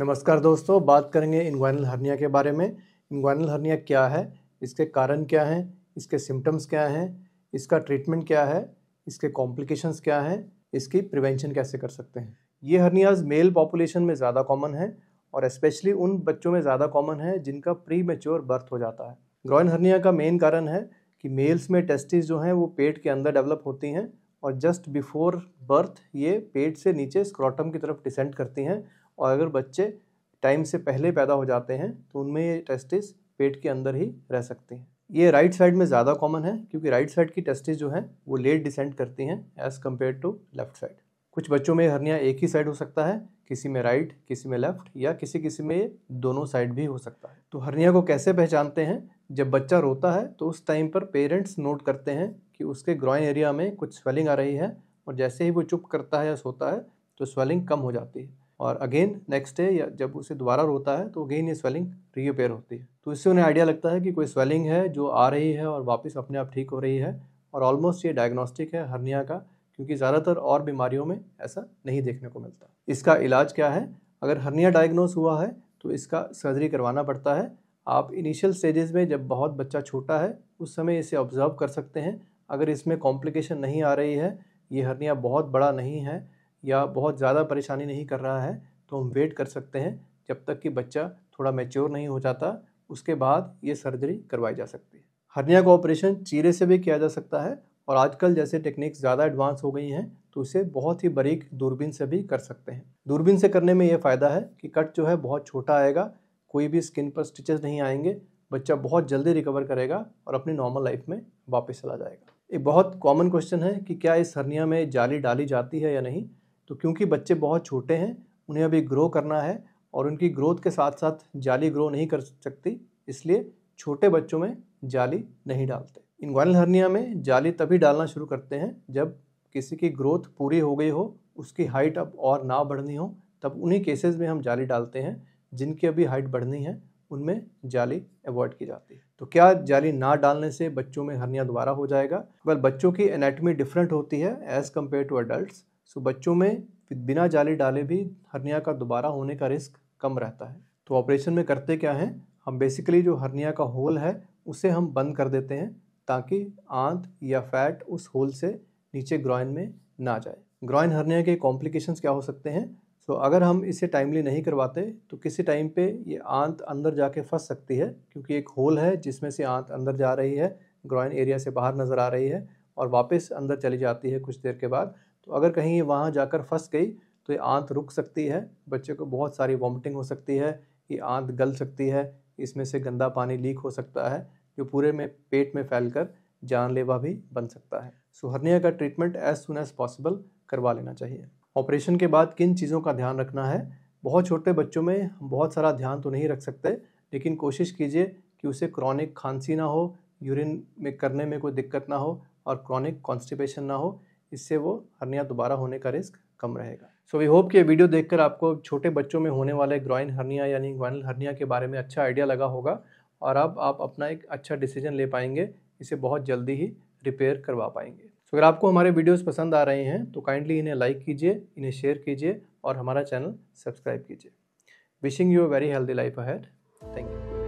नमस्कार दोस्तों बात करेंगे इंग्वाइनल हर्निया के बारे में इंग्वाइनल हर्निया क्या है इसके कारण क्या हैं इसके सिम्टम्स क्या हैं इसका ट्रीटमेंट क्या है इसके कॉम्प्लिकेशंस क्या हैं इसकी प्रिवेंशन कैसे कर सकते हैं ये हर्नियाज मेल पॉपुलेशन में ज़्यादा कॉमन है और स्पेशली उन बच्चों में ज़्यादा कॉमन है जिनका प्री मेच्योर बर्थ हो जाता है ग्रॉइन हर्निया का मेन कारण है कि मेल्स में टेस्टिस जो हैं वो पेट के अंदर डेवलप होती हैं और जस्ट बिफोर बर्थ ये पेट से नीचे स्क्रॉटम की तरफ डिसेंट करती हैं और अगर बच्चे टाइम से पहले पैदा हो जाते हैं तो उनमें ये टेस्टिस पेट के अंदर ही रह सकते हैं ये राइट साइड में ज़्यादा कॉमन है क्योंकि राइट साइड की टेस्टिस जो हैं वो लेट डिसेंड करती हैं as compared to left side कुछ बच्चों में हरनिया एक ही साइड हो सकता है किसी में राइट किसी में लेफ्ट या किसी किसी में दोनों साइड भी हो सकता है तो हरनिया को कैसे पहचानते हैं जब बच्चा रोता है तो उस टाइम पर पेरेंट्स नोट करते हैं कि उसके ग्रॉइन एरिया में कुछ स्वेलिंग आ रही है और जैसे ही वो चुप करता है या सोता है तो स्वेलिंग कम हो जाती है और अगेन नेक्स्ट डे या जब उसे दोबारा रोता है तो अगेन ये स्वेलिंग रीअपेयर होती है तो इससे उन्हें आइडिया लगता है कि कोई स्वेलिंग है जो आ रही है और वापस अपने आप ठीक हो रही है और ऑलमोस्ट ये डायग्नोस्टिक है हर्निया का क्योंकि ज़्यादातर और बीमारियों में ऐसा नहीं देखने को मिलता इसका इलाज क्या है अगर हर्निया डायग्नोस हुआ है तो इसका सर्जरी करवाना पड़ता है आप इनिशियल स्टेजेस में जब बहुत बच्चा छोटा है उस समय इसे ऑब्ज़र्व कर सकते हैं अगर इसमें कॉम्प्लिकेशन नहीं आ रही है ये हर्निया बहुत बड़ा नहीं है या बहुत ज़्यादा परेशानी नहीं कर रहा है तो हम वेट कर सकते हैं जब तक कि बच्चा थोड़ा मैच्योर नहीं हो जाता उसके बाद ये सर्जरी करवाई जा सकती है हर्निया का ऑपरेशन चीरे से भी किया जा सकता है और आजकल जैसे टेक्निक्स ज़्यादा एडवांस हो गई हैं तो इसे बहुत ही बारीक दूरबीन से भी कर सकते हैं दूरबीन से करने में ये फ़ायदा है कि कट जो है बहुत छोटा आएगा कोई भी स्किन पर स्टिचेस नहीं आएंगे बच्चा बहुत जल्दी रिकवर करेगा और अपनी नॉर्मल लाइफ में वापस चला जाएगा एक बहुत कॉमन क्वेश्चन है कि क्या इस हर्निया में जाली डाली जाती है या नहीं तो क्योंकि बच्चे बहुत छोटे हैं उन्हें अभी ग्रो करना है और उनकी ग्रोथ के साथ साथ जाली ग्रो नहीं कर सकती इसलिए छोटे बच्चों में जाली नहीं डालते इनग्वाइनल हर्निया में जाली तभी डालना शुरू करते हैं जब किसी की ग्रोथ पूरी हो गई हो उसकी हाइट अब और ना बढ़नी हो तब उन्हीं केसेस में हम जाली डालते हैं जिनकी अभी हाइट बढ़नी है उनमें जाली अवॉइड की जाती है तो क्या जाली ना डालने से बच्चों में हरनिया दोबारा हो जाएगा वेल बच्चों की एनाटमी डिफरेंट होती है as compared to adult so बच्चों में बिना जाली डाले भी हर्निया का दोबारा होने का रिस्क कम रहता है तो ऑपरेशन में करते क्या हैं हम बेसिकली जो हर्निया का होल है उसे हम बंद कर देते हैं ताकि आंत या फैट उस होल से नीचे ग्रॉइन में ना जाए ग्रॉइन हर्निया के कॉम्प्लिकेशन क्या हो सकते हैं सो अगर हम इसे टाइमली नहीं करवाते तो किसी टाइम पे ये आंत अंदर जाके फंस सकती है क्योंकि एक होल है जिसमें से आंत अंदर जा रही है ग्रॉइन एरिया से बाहर नज़र आ रही है और वापस अंदर चली जाती है कुछ देर के बाद तो अगर कहीं ये वहाँ जाकर फंस गई तो ये आंत रुक सकती है बच्चे को बहुत सारी वॉमिटिंग हो सकती है ये आंत गल सकती है इसमें से गंदा पानी लीक हो सकता है जो पूरे में पेट में फैल कर जानलेवा भी बन सकता है सुहरनिया का treatment as soon as possible करवा लेना चाहिए ऑपरेशन के बाद किन चीज़ों का ध्यान रखना है बहुत छोटे बच्चों में हम बहुत सारा ध्यान तो नहीं रख सकते लेकिन कोशिश कीजिए कि उसे क्रॉनिक खांसी ना हो यूरिन में करने में कोई दिक्कत ना हो और क्रॉनिक कॉन्स्टिपेशन ना हो इससे वो हर्निया दोबारा होने का रिस्क कम रहेगा सो वी होप कि ये वीडियो देखकर आपको छोटे बच्चों में होने वाले ग्रॉइन हर्निया यानी ग्वाइनल हर्निया के बारे में अच्छा आइडिया लगा होगा और अब आप अपना एक अच्छा डिसीजन ले पाएंगे इसे बहुत जल्दी ही रिपेयर करवा पाएंगे सो अगर आपको हमारे वीडियोज़ पसंद आ रहे हैं तो काइंडली इन्हें लाइक कीजिए इन्हें शेयर कीजिए और हमारा चैनल सब्सक्राइब कीजिए wishing you a very healthy life ahead thank you